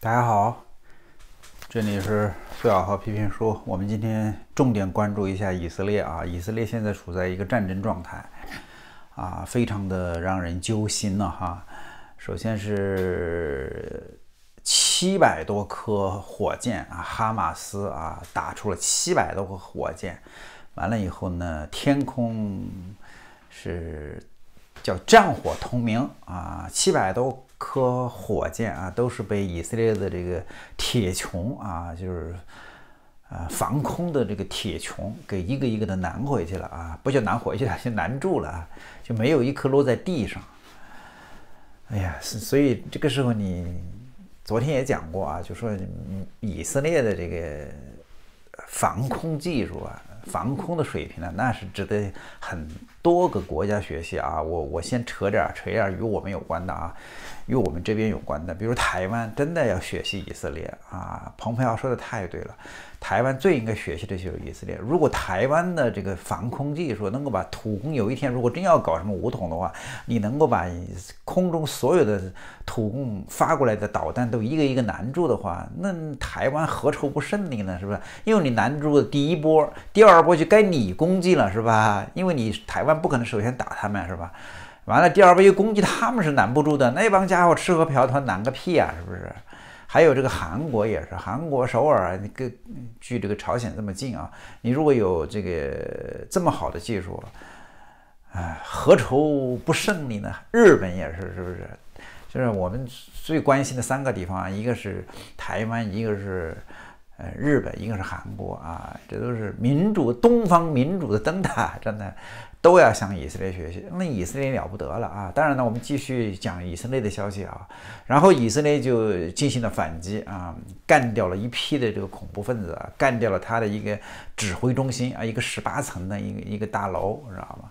大家好，这里是苏小豪批评书。我们今天重点关注一下以色列啊，以色列现在处在一个战争状态啊，非常的让人揪心呢哈。首先是七百多颗火箭啊，哈马斯啊打出了七百多颗火箭，完了以后呢，天空是叫战火通明啊，七百多。颗火箭啊，都是被以色列的这个铁穹啊，就是呃防空的这个铁穹给一个一个的拦回去了啊，不叫拦回去了，就拦住了，就没有一颗落在地上。哎呀，所以这个时候你昨天也讲过啊，就说以色列的这个防空技术啊。防空的水平呢，那是值得很多个国家学习啊！我我先扯点儿扯点儿与我们有关的啊，与我们这边有关的，比如台湾真的要学习以色列啊！彭佩奥说的太对了，台湾最应该学习的就是以色列。如果台湾的这个防空技术能够把土工，有一天如果真要搞什么武统的话，你能够把空中所有的土共发过来的导弹都一个一个拦住的话，那台湾何愁不胜利呢？是不是？因为你拦住了第一波，第二。二波就该你攻击了是吧？因为你台湾不可能首先打他们是吧？完了，第二波又攻击他们是拦不住的，那帮家伙吃喝嫖赌，拦个屁啊！是不是？还有这个韩国也是，韩国首尔，你跟距这个朝鲜这么近啊？你如果有这个这么好的技术，哎，何愁不胜利呢？日本也是，是不是？就是我们最关心的三个地方，一个是台湾，一个是。呃，日本，一个是韩国啊，这都是民主东方民主的灯塔，真的都要向以色列学习。那以色列了不得了啊！当然呢，我们继续讲以色列的消息啊。然后以色列就进行了反击啊，干掉了一批的这个恐怖分子啊，干掉了他的一个指挥中心啊，一个十八层的一个一个大楼，知道吗？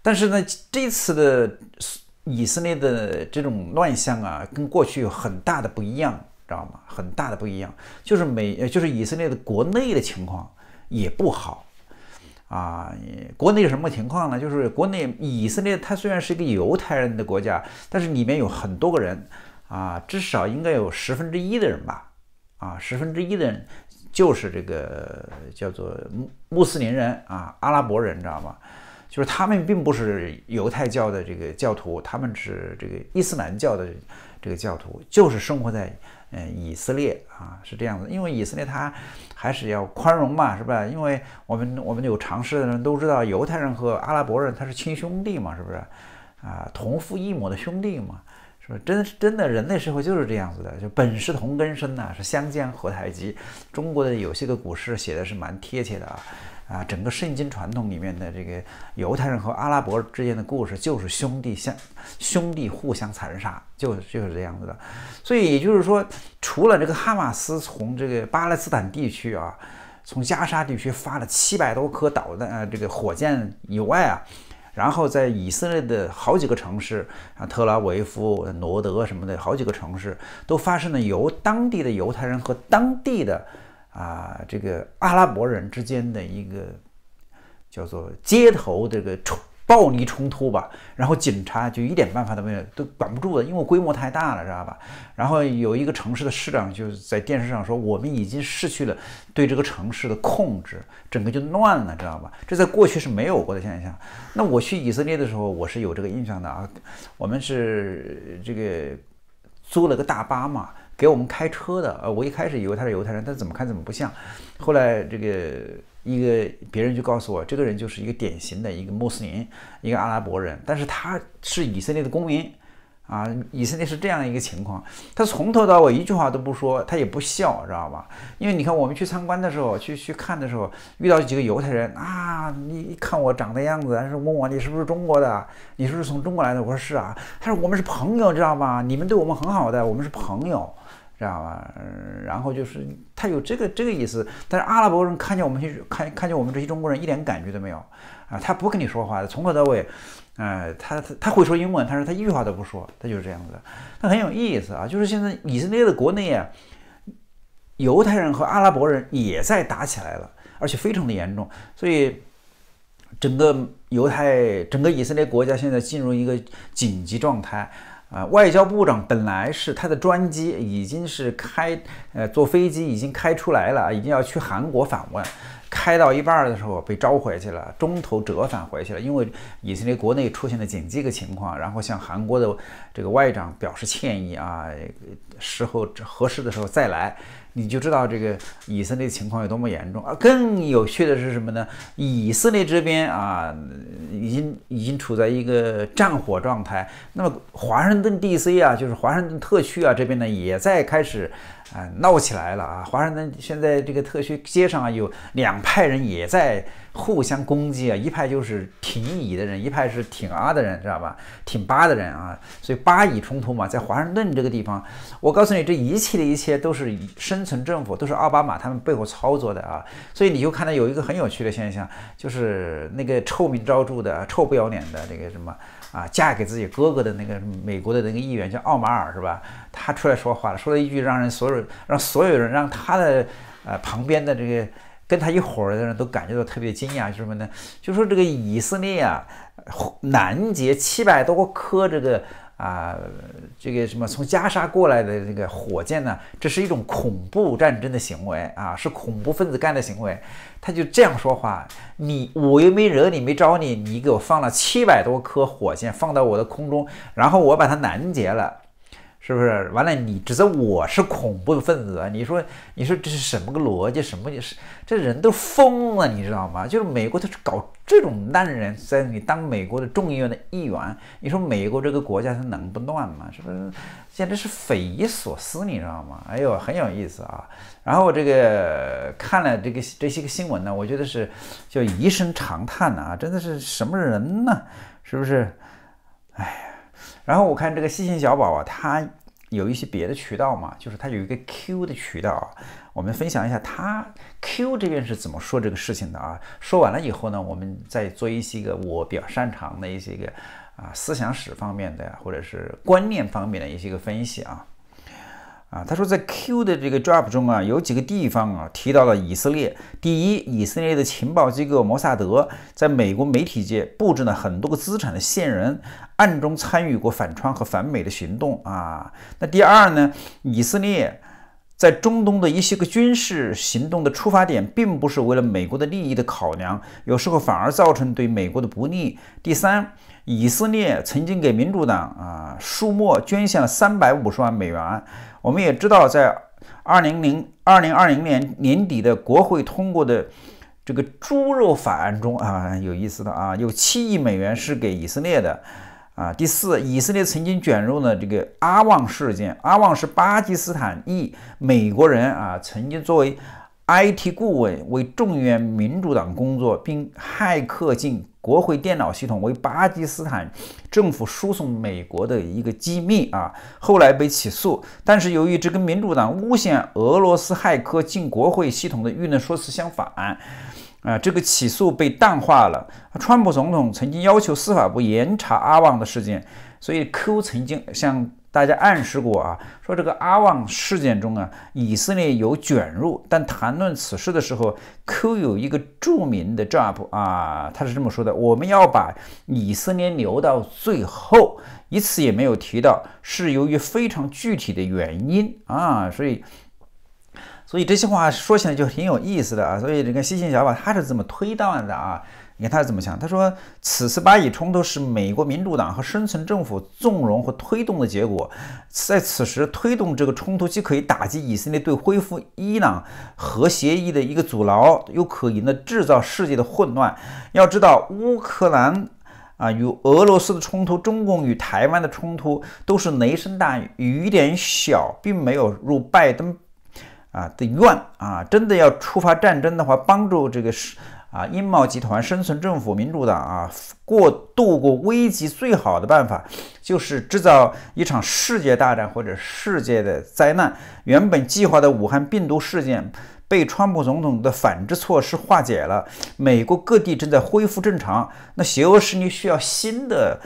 但是呢，这次的以色列的这种乱象啊，跟过去有很大的不一样。知道吗？很大的不一样，就是美，就是以色列的国内的情况也不好，啊，国内什么情况呢？就是国内以色列它虽然是一个犹太人的国家，但是里面有很多个人，啊，至少应该有十分之一的人吧，啊，十分之一的人就是这个叫做穆穆斯林人啊，阿拉伯人，知道吗？就是他们并不是犹太教的这个教徒，他们是这个伊斯兰教的这个教徒，就是生活在。嗯，以色列啊是这样的，因为以色列他还是要宽容嘛，是吧？因为我们我们有常识的人都知道，犹太人和阿拉伯人他是亲兄弟嘛，是不是？啊，同父异母的兄弟嘛，是吧？真真的人类社会就是这样子的，就本是同根生呐，是相煎何太急？中国的有些个古诗写的是蛮贴切的啊。啊，整个圣经传统里面的这个犹太人和阿拉伯之间的故事，就是兄弟相兄弟互相残杀，就就是这样子的。所以也就是说，除了这个哈马斯从这个巴勒斯坦地区啊，从加沙地区发了七百多颗导弹、这个火箭以外啊，然后在以色列的好几个城市啊，特拉维夫、罗德什么的好几个城市，都发生了由当地的犹太人和当地的。啊，这个阿拉伯人之间的一个叫做街头这个冲暴力冲突吧，然后警察就一点办法都没有，都管不住的，因为规模太大了，知道吧？然后有一个城市的市长就在电视上说：“我们已经失去了对这个城市的控制，整个就乱了，知道吧？”这在过去是没有过的现象。那我去以色列的时候，我是有这个印象的啊，我们是这个租了个大巴嘛。给我们开车的，呃，我一开始以为他是犹太人，他怎么看怎么不像。后来这个一个别人就告诉我，这个人就是一个典型的一个穆斯林，一个阿拉伯人，但是他是以色列的公民啊。以色列是这样一个情况，他从头到尾一句话都不说，他也不笑，知道吧？因为你看我们去参观的时候，去去看的时候，遇到几个犹太人啊，你看我长的样子，他说问我你是不是中国的？你说是从中国来的？我说是啊。他说我们是朋友，知道吗？你们对我们很好的，我们是朋友。知道吧？然后就是他有这个这个意思，但是阿拉伯人看见我们去看看见我们这些中国人一点感觉都没有啊，他不跟你说话的，从头到尾，哎，他他会说英文，但是他一句话都不说，他就是这样子的，他很有意思啊。就是现在以色列的国内啊，犹太人和阿拉伯人也在打起来了，而且非常的严重，所以整个犹太整个以色列国家现在进入一个紧急状态。啊，外交部长本来是他的专机，已经是开，呃，坐飞机已经开出来了，已经要去韩国访问。开到一半的时候被召回去了，中途折返回去了，因为以色列国内出现了紧急个情况，然后向韩国的这个外长表示歉意啊，时候合适的时候再来。你就知道这个以色列情况有多么严重啊！更有趣的是什么呢？以色列这边啊，已经已经处在一个战火状态。那么华盛顿 D.C. 啊，就是华盛顿特区啊，这边呢也在开始。啊，闹起来了啊！华盛顿现在这个特区街上啊，有两派人也在互相攻击啊，一派就是挺乙的人，一派是挺阿的人，知道吧？挺巴的人啊，所以巴以冲突嘛，在华盛顿这个地方，我告诉你，这一切的一切都是生存政府，都是奥巴马他们背后操作的啊！所以你就看到有一个很有趣的现象，就是那个臭名昭著的、臭不要脸的那个什么。啊，嫁给自己哥哥的那个美国的那个议员叫奥马尔，是吧？他出来说话了，说了一句让人所有让所有人让他的呃旁边的这个跟他一伙的人都感觉到特别惊讶，是什么呢？就说这个以色列啊拦截七百多个颗这个。啊，这个什么从加沙过来的这个火箭呢？这是一种恐怖战争的行为啊，是恐怖分子干的行为。他就这样说话：你我又没惹你，没招你，你给我放了七百多颗火箭放到我的空中，然后我把它拦截了。是不是完了？你指责我是恐怖分子啊？你说，你说这是什么个逻辑？什么你是这人都疯了？你知道吗？就是美国他是搞这种烂人，在你当美国的众议院的议员，你说美国这个国家它能不乱吗？是不是？简直是匪夷所思，你知道吗？哎呦，很有意思啊。然后这个看了这个这些个新闻呢，我觉得是就一声长叹啊，真的是什么人呢？是不是？哎。然后我看这个细心小宝啊，他有一些别的渠道嘛，就是他有一个 Q 的渠道啊，我们分享一下他 Q 这边是怎么说这个事情的啊。说完了以后呢，我们再做一些个我比较擅长的一些个啊思想史方面的或者是观念方面的一些个分析啊。啊，他说在 Q 的这个 drop 中啊，有几个地方啊提到了以色列。第一，以色列的情报机构摩萨德在美国媒体界布置了很多个资产的线人，暗中参与过反川和反美的行动啊。那第二呢，以色列在中东的一些个军事行动的出发点并不是为了美国的利益的考量，有时候反而造成对美国的不利。第三，以色列曾经给民主党啊，舒默捐献了三百五十万美元。我们也知道，在二零零二零二零年年底的国会通过的这个猪肉法案中啊，有意思的啊，有七亿美元是给以色列的啊。第四，以色列曾经卷入了这个阿旺事件，阿旺是巴基斯坦裔美国人啊，曾经作为。IT 顾问为众议院民主党工作，并骇客进国会电脑系统，为巴基斯坦政府输送美国的一个机密啊，后来被起诉。但是由于这跟民主党诬陷俄罗斯骇客进国会系统的舆论说辞相反，啊，这个起诉被淡化了。川普总统曾经要求司法部严查阿旺的事件，所以 Q 曾经向。大家暗示过啊，说这个阿旺事件中啊，以色列有卷入，但谈论此事的时候，Q 有一个著名的 j o b 啊，他是这么说的：我们要把以色列留到最后，一次也没有提到是由于非常具体的原因啊，所以，所以这些话说起来就挺有意思的啊，所以你看西晋小宝他是怎么推断的啊。你看他怎么想？他说：“此次巴以冲突是美国民主党和深层政府纵容和推动的结果。在此时推动这个冲突，既可以打击以色列对恢复伊朗核协议的一个阻挠，又可以呢制造世界的混乱。要知道，乌克兰啊与俄罗斯的冲突，中共与台湾的冲突，都是雷声大雨点小，并没有入拜登啊的愿啊。真的要触发战争的话，帮助这个是。”啊，英茂集团、生存政府、民主党啊，过渡过危机最好的办法就是制造一场世界大战或者世界的灾难。原本计划的武汉病毒事件被川普总统的反制措施化解了，美国各地正在恢复正常。那邪恶势力需要新的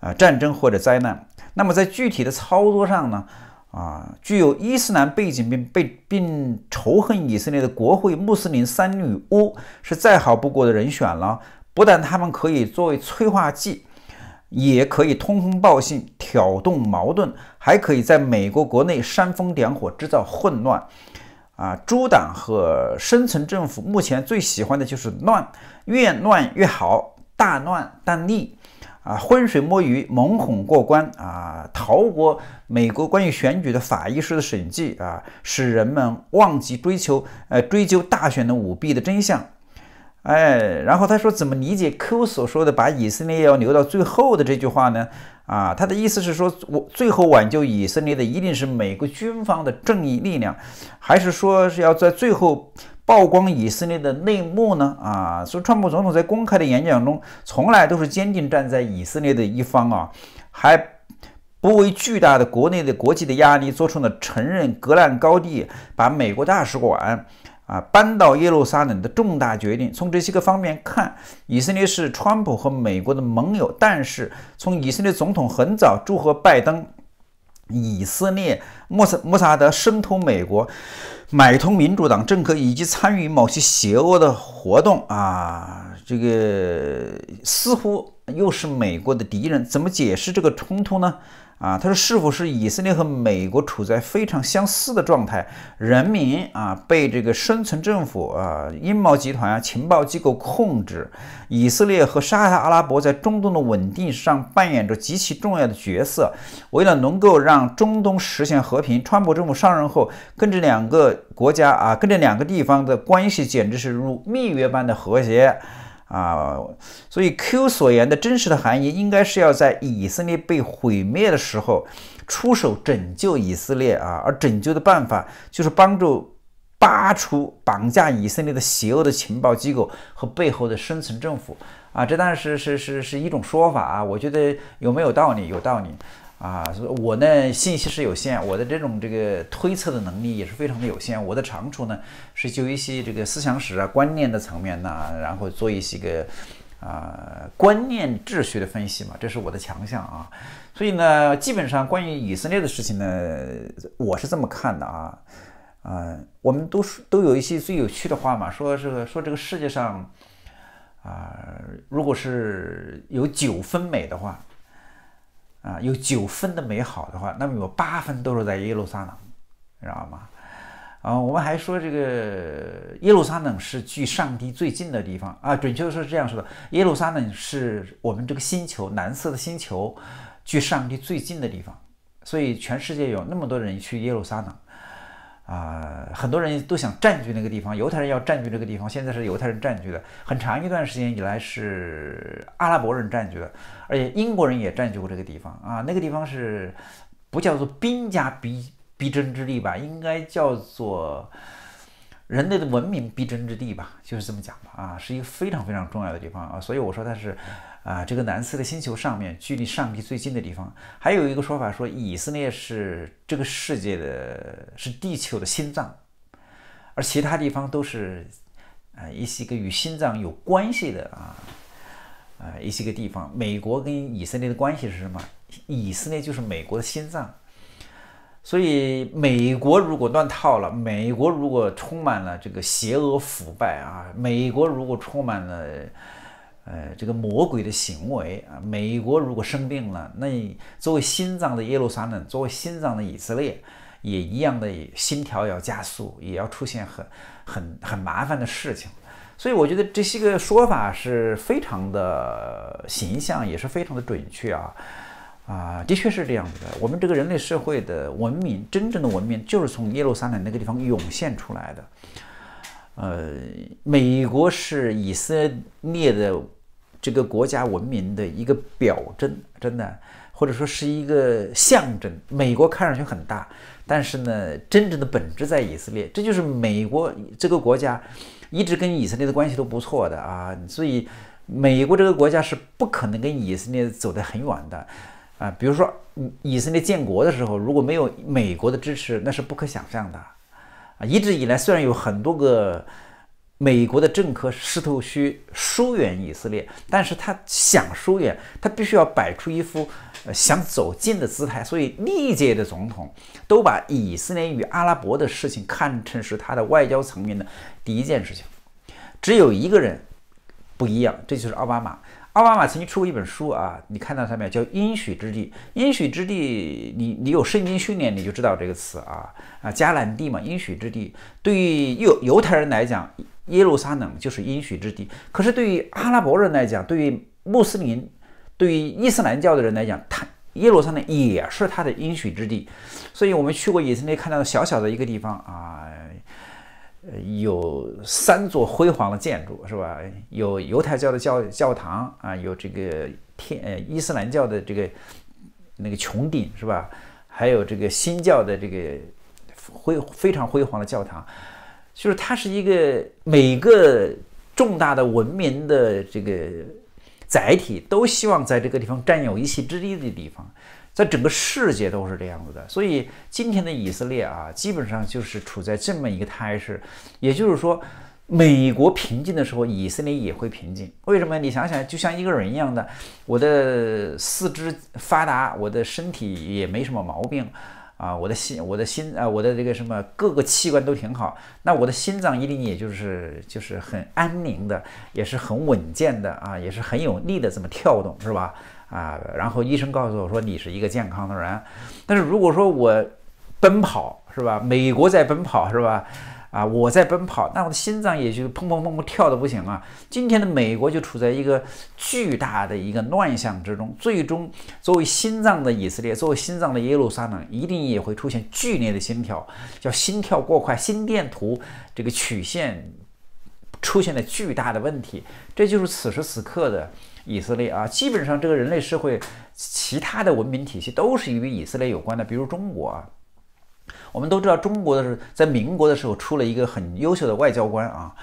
呃战争或者灾难，那么在具体的操作上呢？啊，具有伊斯兰背景并被并仇恨以色列的国会穆斯林三女巫是再好不过的人选了。不但他们可以作为催化剂，也可以通风报信、挑动矛盾，还可以在美国国内煽风点火、制造混乱。啊，猪党和深层政府目前最喜欢的就是乱，越乱越好，大乱但利。啊，浑水摸鱼，蒙哄过关啊，逃过美国关于选举的法医式的审计啊，使人们忘记追求呃追究大选的舞弊的真相。哎，然后他说怎么理解 Q 所说的把以色列要留到最后的这句话呢？啊，他的意思是说我最后挽救以色列的一定是美国军方的正义力量，还是说是要在最后？曝光以色列的内幕呢？啊，说川普总统在公开的演讲中从来都是坚定站在以色列的一方啊，还不为巨大的国内的国际的压力做出了承认格兰高地、把美国大使馆啊搬到耶路撒冷的重大决定。从这些个方面看，以色列是川普和美国的盟友。但是从以色列总统很早祝贺拜登、以色列穆萨穆萨德渗透美国。买通民主党政客以及参与某些邪恶的活动啊，这个似乎又是美国的敌人，怎么解释这个冲突呢？啊，他说是否是以色列和美国处在非常相似的状态？人民啊，被这个生存政府啊、阴谋集团啊、情报机构控制。以色列和沙特阿拉伯在中东的稳定上扮演着极其重要的角色。为了能够让中东实现和平，川普政府上任后，跟这两个国家啊，跟这两个地方的关系简直是如蜜月般的和谐。啊，所以 Q 所言的真实的含义应该是要在以色列被毁灭的时候出手拯救以色列啊，而拯救的办法就是帮助扒除绑架以色列的邪恶的情报机构和背后的生存政府啊，这当然是是是是一种说法啊，我觉得有没有道理？有道理。啊，所以我呢信息是有限，我的这种这个推测的能力也是非常的有限。我的长处呢是就一些这个思想史啊、观念的层面呐，然后做一些个啊观念秩序的分析嘛，这是我的强项啊。所以呢，基本上关于以色列的事情呢，我是这么看的啊。啊，我们都说都有一些最有趣的话嘛，说这个说这个世界上啊，如果是有九分美的话。啊，有九分的美好的话，那么有八分都是在耶路撒冷，知道吗？啊，我们还说这个耶路撒冷是距上帝最近的地方啊，准确的说是这样说的，耶路撒冷是我们这个星球蓝色的星球距上帝最近的地方，所以全世界有那么多人去耶路撒冷。啊，很多人都想占据那个地方，犹太人要占据这个地方，现在是犹太人占据的，很长一段时间以来是阿拉伯人占据的，而且英国人也占据过这个地方啊。那个地方是不叫做兵家必必争之地吧，应该叫做人类的文明必争之地吧，就是这么讲吧。啊，是一个非常非常重要的地方啊，所以我说它是。啊，这个蓝色的星球上面，距离上帝最近的地方，还有一个说法说，以色列是这个世界的，是地球的心脏，而其他地方都是，呃，一些个与心脏有关系的啊，呃，一些个地方。美国跟以色列的关系是什么？以色列就是美国的心脏，所以美国如果乱套了，美国如果充满了这个邪恶腐败啊，美国如果充满了。呃，这个魔鬼的行为啊，美国如果生病了，那作为心脏的耶路撒冷，作为心脏的以色列，也一样的心跳要加速，也要出现很很很麻烦的事情。所以我觉得这些个说法是非常的形象，也是非常的准确啊啊，的确是这样子的。我们这个人类社会的文明，真正的文明就是从耶路撒冷那个地方涌现出来的。呃，美国是以色列的。这个国家文明的一个表征，真的，或者说是一个象征。美国看上去很大，但是呢，真正的本质在以色列。这就是美国这个国家一直跟以色列的关系都不错的啊，所以美国这个国家是不可能跟以色列走得很远的啊。比如说，以色列建国的时候，如果没有美国的支持，那是不可想象的啊。一直以来，虽然有很多个。美国的政客试图去疏远以色列，但是他想疏远，他必须要摆出一副想走近的姿态。所以历届的总统都把以色列与阿拉伯的事情看成是他的外交层面的第一件事情。只有一个人不一样，这就是奥巴马。奥巴马曾经出过一本书啊，你看到上面叫“应许之地”。应许之地，你你有圣经训练，你就知道这个词啊啊，迦南地嘛，应许之地。对于犹犹太人来讲，耶路撒冷就是应许之地。可是对于阿拉伯人来讲，对于穆斯林，对于伊斯兰教的人来讲，耶路撒冷也是他的应许之地。所以我们去过以色列，看到小小的一个地方啊。有三座辉煌的建筑，是吧？有犹太教的教教堂啊，有这个天呃伊斯兰教的这个那个穹顶，是吧？还有这个新教的这个辉非常辉煌的教堂，就是它是一个每个重大的文明的这个载体，都希望在这个地方占有一席之地的地方。在整个世界都是这样子的，所以今天的以色列啊，基本上就是处在这么一个态势。也就是说，美国平静的时候，以色列也会平静。为什么？你想想，就像一个人一样的，我的四肢发达，我的身体也没什么毛病啊，我的心，我的心啊，我的这个什么各个器官都挺好，那我的心脏一定也就是就是很安宁的，也是很稳健的啊，也是很有力的这么跳动，是吧？啊，然后医生告诉我说你是一个健康的人，但是如果说我奔跑是吧？美国在奔跑是吧？啊，我在奔跑，那我的心脏也就砰砰砰砰跳的不行了。今天的美国就处在一个巨大的一个乱象之中，最终作为心脏的以色列，作为心脏的耶路撒冷，一定也会出现剧烈的心跳，叫心跳过快，心电图这个曲线出现了巨大的问题。这就是此时此刻的。以色列啊，基本上这个人类社会其他的文明体系都是与以色列有关的。比如中国啊，我们都知道中国的是在民国的时候出了一个很优秀的外交官啊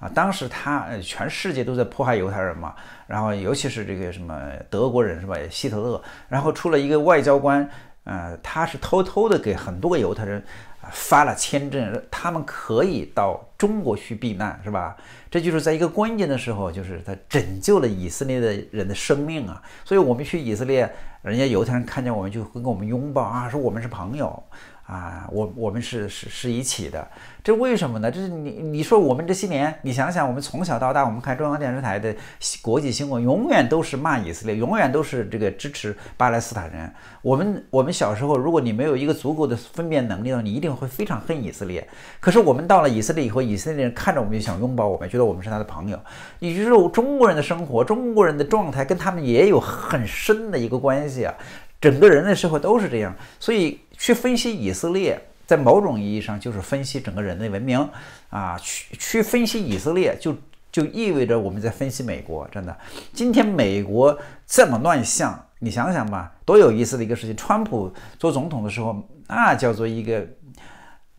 啊，当时他全世界都在迫害犹太人嘛，然后尤其是这个什么德国人是吧，希特勒，然后出了一个外交官。呃，他是偷偷的给很多个犹太人啊发了签证，他们可以到中国去避难，是吧？这就是在一个关键的时候，就是他拯救了以色列的人的生命啊。所以我们去以色列，人家犹太人看见我们就会跟我们拥抱啊，说我们是朋友。啊，我我们是是是一起的，这为什么呢？这是你你说我们这些年，你想想，我们从小到大，我们看中央电视台的国际新闻，永远都是骂以色列，永远都是这个支持巴勒斯坦人。我们我们小时候，如果你没有一个足够的分辨能力，你一定会非常恨以色列。可是我们到了以色列以后，以色列人看着我们就想拥抱我们，觉得我们是他的朋友。也就是说，中国人的生活、中国人的状态跟他们也有很深的一个关系啊。整个人类社会都是这样，所以。去分析以色列，在某种意义上就是分析整个人类文明啊。去去分析以色列，就就意味着我们在分析美国。真的，今天美国这么乱象，你想想吧，多有意思的一个事情。川普做总统的时候，那叫做一个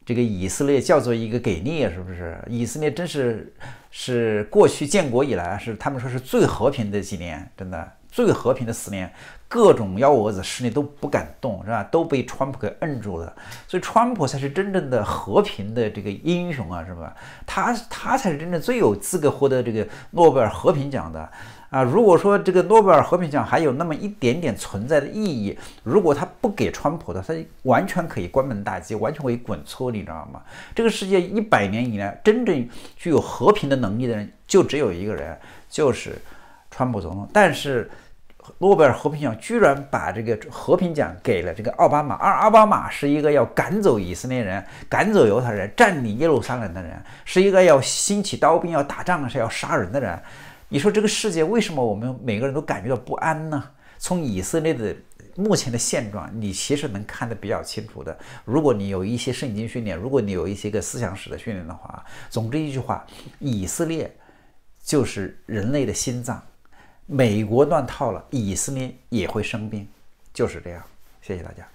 这个以色列叫做一个给力，是不是？以色列真是是过去建国以来是他们说是最和平的几年，真的最和平的四年。各种幺蛾子势力都不敢动，是吧？都被川普给摁住了。所以川普才是真正的和平的这个英雄啊，是吧？他他才是真正最有资格获得这个诺贝尔和平奖的啊！如果说这个诺贝尔和平奖还有那么一点点存在的意义，如果他不给川普的，他完全可以关门大吉，完全可以滚粗，你知道吗？这个世界一百年以来真正具有和平的能力的人就只有一个人，就是川普总统。但是。诺贝尔和平奖居然把这个和平奖给了这个奥巴马，而奥巴马是一个要赶走以色列人、赶走犹太人、占领耶路撒冷的人，是一个要兴起刀兵、要打仗、是要杀人的人。你说这个世界为什么我们每个人都感觉到不安呢？从以色列的目前的现状，你其实能看得比较清楚的。如果你有一些圣经训练，如果你有一些个思想史的训练的话，总之一句话，以色列就是人类的心脏。美国乱套了，以色列也会生病，就是这样。谢谢大家。